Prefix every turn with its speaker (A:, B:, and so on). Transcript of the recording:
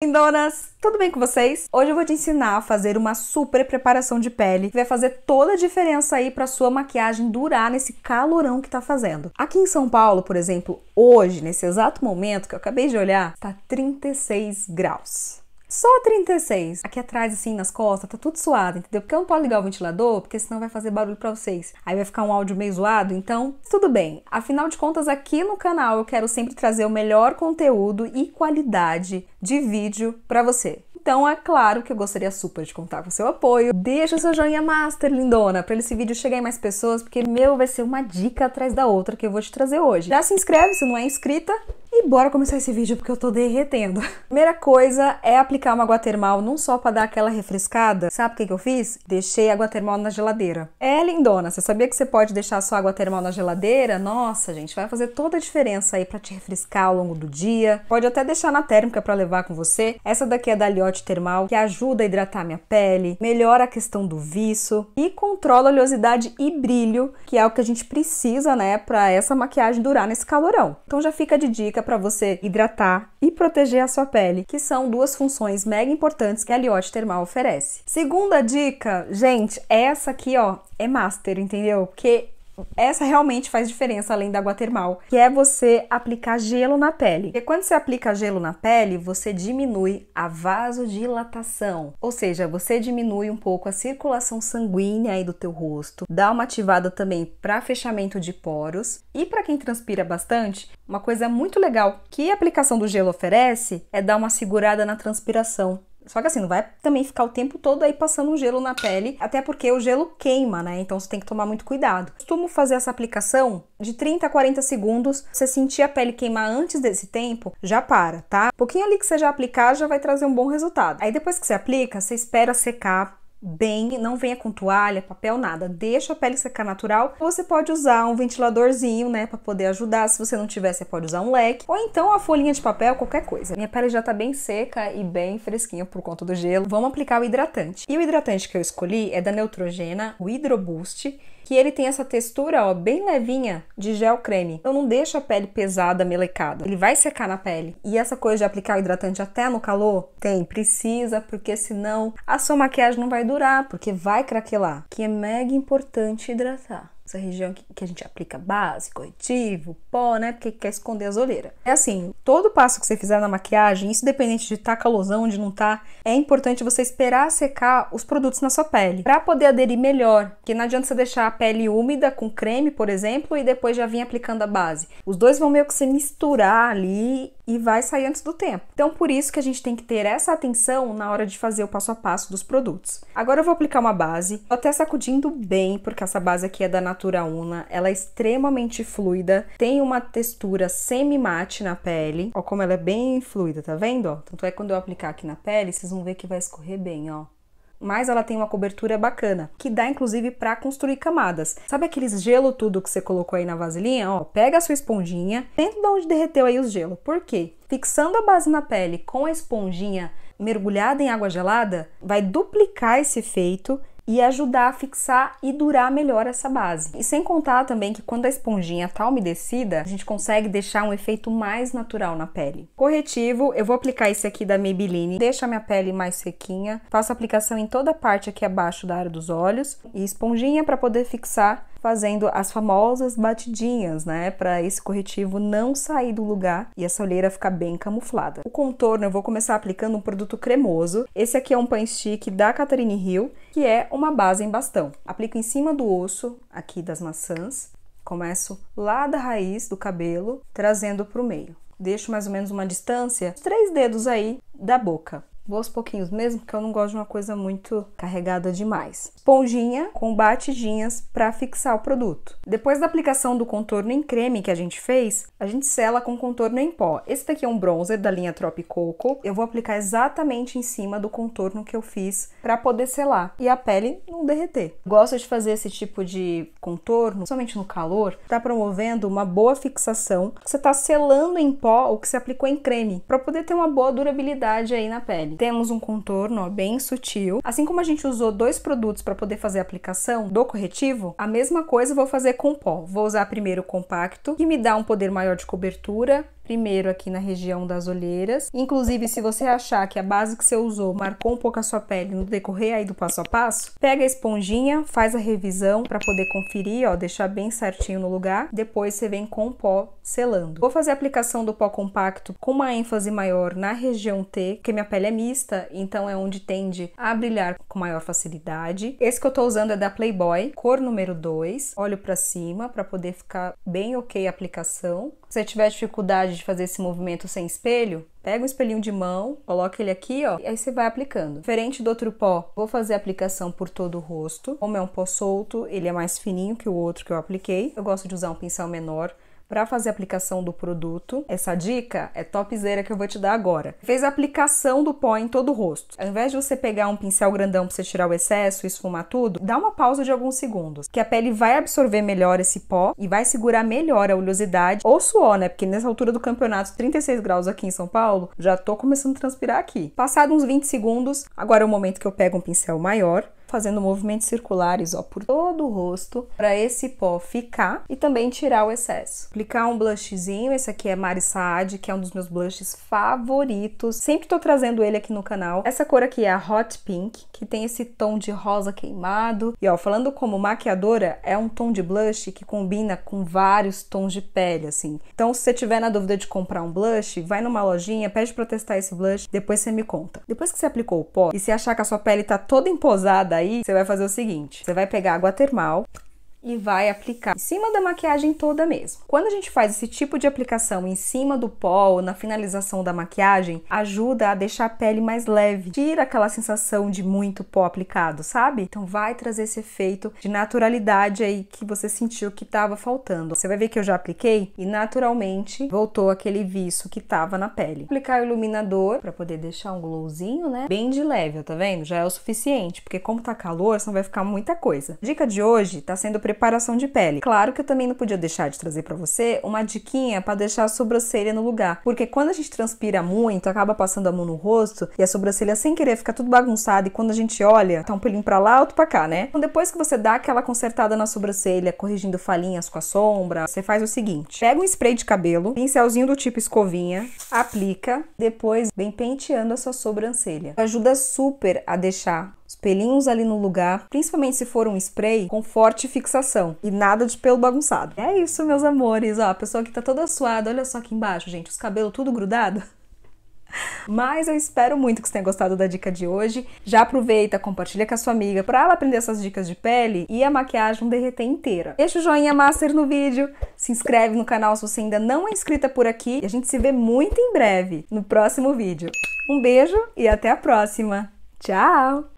A: Lindonas, tudo bem com vocês? Hoje eu vou te ensinar a fazer uma super preparação de pele que vai fazer toda a diferença aí para sua maquiagem durar nesse calorão que tá fazendo. Aqui em São Paulo, por exemplo, hoje, nesse exato momento que eu acabei de olhar, tá 36 graus. Só 36. Aqui atrás, assim, nas costas, tá tudo suado, entendeu? Porque eu não posso ligar o ventilador, porque senão vai fazer barulho pra vocês. Aí vai ficar um áudio meio zoado, então tudo bem. Afinal de contas, aqui no canal eu quero sempre trazer o melhor conteúdo e qualidade de vídeo pra você. Então é claro que eu gostaria super de contar com seu apoio. Deixa o seu joinha master, lindona, para esse vídeo chegar em mais pessoas, porque meu vai ser uma dica atrás da outra que eu vou te trazer hoje. Já se inscreve se não é inscrita, e bora começar esse vídeo porque eu tô derretendo. Primeira coisa é aplicar uma água termal, não só para dar aquela refrescada. Sabe o que, que eu fiz? Deixei água termal na geladeira. É lindona, você sabia que você pode deixar sua água termal na geladeira? Nossa, gente, vai fazer toda a diferença aí para te refrescar ao longo do dia. Pode até deixar na térmica para levar com você. Essa daqui é da Liotte Termal, que ajuda a hidratar minha pele, melhora a questão do viço e controla a oleosidade e brilho, que é o que a gente precisa, né, para essa maquiagem durar nesse calorão. Então já fica de dica para para você hidratar e proteger a sua pele, que são duas funções mega importantes que a liote termal oferece. Segunda dica, gente, essa aqui, ó, é master, entendeu? Porque essa realmente faz diferença além da água termal, que é você aplicar gelo na pele. Porque quando você aplica gelo na pele, você diminui a vasodilatação, ou seja, você diminui um pouco a circulação sanguínea aí do teu rosto, dá uma ativada também para fechamento de poros e para quem transpira bastante, uma coisa muito legal que a aplicação do gelo oferece é dar uma segurada na transpiração. Só que assim, não vai também ficar o tempo todo aí passando um gelo na pele, até porque o gelo queima, né? Então você tem que tomar muito cuidado. costumo fazer essa aplicação de 30 a 40 segundos. Se você sentir a pele queimar antes desse tempo, já para, tá? Um pouquinho ali que você já aplicar já vai trazer um bom resultado. Aí depois que você aplica, você espera secar bem, não venha com toalha, papel, nada. Deixa a pele secar natural. Você pode usar um ventiladorzinho, né, para poder ajudar. Se você não tiver, você pode usar um leque ou então a folhinha de papel, qualquer coisa. Minha pele já tá bem seca e bem fresquinha por conta do gelo. Vamos aplicar o hidratante. E o hidratante que eu escolhi é da Neutrogena, o Boost que ele tem essa textura, ó, bem levinha de gel creme. Eu então não deixo a pele pesada, melecada. Ele vai secar na pele. E essa coisa de aplicar o hidratante até no calor, tem, precisa, porque senão a sua maquiagem não vai durar, porque vai craquelar. Que é mega importante hidratar essa região que, a gente aplica base, corretivo, pó, né? Porque quer esconder as olheiras. É assim, todo passo que você fizer na maquiagem, isso dependente de tá calosão, de não tá, é importante você esperar secar os produtos na sua pele, para poder aderir melhor. Porque não adianta você deixar a pele úmida com creme, por exemplo, e depois já vir aplicando a base. Os dois vão meio que se misturar ali e vai sair antes do tempo. Então, por isso que a gente tem que ter essa atenção na hora de fazer o passo a passo dos produtos. Agora eu vou aplicar uma base, tô até sacudindo bem, porque essa base aqui é da Natura Natura Una. Ela é extremamente fluida, tem uma textura semi-mate na pele. Ó, como ela é bem fluida, tá vendo? Tanto é que quando eu aplicar aqui na pele, vocês vão ver que vai escorrer bem, ó mas ela tem uma cobertura bacana, que dá inclusive para construir camadas. Sabe aqueles gelo tudo que você colocou aí na vasilhinha? Ó, pega a sua esponjinha, dentro de onde derreteu aí o gelo. Por quê? Fixando a base na pele com a esponjinha mergulhada em água gelada, vai duplicar esse efeito e ajudar a fixar e durar melhor essa base. E sem contar também que quando a esponjinha tá umedecida, a gente consegue deixar um efeito mais natural na pele. Corretivo, eu vou aplicar esse aqui da Maybelline, deixa a minha pele mais sequinha, faço aplicação em toda a parte aqui abaixo da área dos olhos e esponjinha para poder fixar fazendo as famosas batidinhas, né, para esse corretivo não sair do lugar e essa olheira ficar bem camuflada. O contorno eu vou começar aplicando um produto cremoso. Esse aqui é um pan stick da Catherine Hill, que é uma base em bastão. Aplico em cima do osso aqui das maçãs. Começo lá da raiz do cabelo, trazendo para o meio. Deixo mais ou menos uma distância, três dedos aí da boca. Vou aos pouquinhos mesmo, porque eu não gosto de uma coisa muito carregada demais. Esponjinha com batidinhas para fixar o produto. Depois da aplicação do contorno em creme que a gente fez, a gente sela com contorno em pó. Esse daqui é um bronzer da linha Tropicoco. Eu vou aplicar exatamente em cima do contorno que eu fiz para poder selar e a pele não derreter. Gosto de fazer esse tipo de contorno, somente no calor, tá promovendo uma boa fixação. Você tá selando em pó o que você aplicou em creme, para poder ter uma boa durabilidade aí na pele. Temos um contorno ó, bem sutil. Assim como a gente usou dois produtos para poder fazer a aplicação do corretivo, a mesma coisa eu vou fazer com pó. Vou usar primeiro o compacto, que me dá um poder maior de cobertura, primeiro aqui na região das olheiras. Inclusive, se você achar que a base que você usou marcou um pouco a sua pele no decorrer aí do passo a passo, pega a esponjinha, faz a revisão para poder conferir, ó, deixar bem certinho no lugar. Depois você vem com o pó selando. Vou fazer a aplicação do pó compacto com uma ênfase maior na região T, porque minha pele é mista, então é onde tende a brilhar com maior facilidade. Esse que eu tô usando é da Playboy, cor número 2. Olho para cima para poder ficar bem ok a aplicação. Se tiver dificuldade de fazer esse movimento sem espelho, pega um espelhinho de mão, coloca ele aqui, ó, e aí você vai aplicando. Diferente do outro pó, vou fazer a aplicação por todo o rosto. Como é um pó solto, ele é mais fininho que o outro que eu apliquei. Eu gosto de usar um pincel menor para fazer a aplicação do produto. Essa dica é topzera que eu vou te dar agora. Fez a aplicação do pó em todo o rosto. Ao invés de você pegar um pincel grandão para você tirar o excesso e esfumar tudo, dá uma pausa de alguns segundos, que a pele vai absorver melhor esse pó e vai segurar melhor a oleosidade ou suor, né? Porque nessa altura do campeonato, 36 graus aqui em São Paulo, já tô começando a transpirar aqui. Passado uns 20 segundos, agora é o momento que eu pego um pincel maior fazendo movimentos circulares ó, por todo o rosto para esse pó ficar e também tirar o excesso. Aplicar um blushzinho, esse aqui é Mari Saad, que é um dos meus blushes favoritos. Sempre estou trazendo ele aqui no canal. Essa cor aqui é a Hot Pink, que tem esse tom de rosa queimado. E ó, falando como maquiadora, é um tom de blush que combina com vários tons de pele, assim. Então, se você tiver na dúvida de comprar um blush, vai numa lojinha, pede para testar esse blush, depois você me conta. Depois que você aplicou o pó e se achar que a sua pele tá toda emposada daí, você vai fazer o seguinte: você vai pegar água termal, e vai aplicar em cima da maquiagem toda mesmo. Quando a gente faz esse tipo de aplicação em cima do pó ou na finalização da maquiagem, ajuda a deixar a pele mais leve, tira aquela sensação de muito pó aplicado, sabe? Então vai trazer esse efeito de naturalidade aí que você sentiu que estava faltando. Você vai ver que eu já apliquei e naturalmente voltou aquele viço que estava na pele. Aplicar o iluminador para poder deixar um glowzinho, né? Bem de leve, tá vendo? Já é o suficiente, porque como tá calor, não vai ficar muita coisa. dica de hoje tá sendo preparada preparação de pele. Claro que eu também não podia deixar de trazer para você uma diquinha para deixar a sobrancelha no lugar, porque quando a gente transpira muito, acaba passando a mão no rosto e a sobrancelha sem querer fica tudo bagunçado e quando a gente olha, tá um pelinho para lá, outro para cá, né? Então depois que você dá aquela consertada na sobrancelha, corrigindo falhinhas com a sombra, você faz o seguinte: pega um spray de cabelo, pincelzinho do tipo escovinha, aplica, depois vem penteando a sua sobrancelha. Ajuda super a deixar os pelinhos ali no lugar, principalmente se for um spray com forte fixação e nada de pelo bagunçado. É isso, meus amores, ó, a pessoa que tá toda suada, olha só aqui embaixo, gente, os cabelos tudo grudado. Mas eu espero muito que você tenha gostado da dica de hoje. Já aproveita, compartilha com a sua amiga para ela aprender essas dicas de pele e a maquiagem derreter inteira. Deixa o joinha master no vídeo, se inscreve no canal se você ainda não é inscrita por aqui e a gente se vê muito em breve no próximo vídeo. Um beijo e até a próxima. Tchau!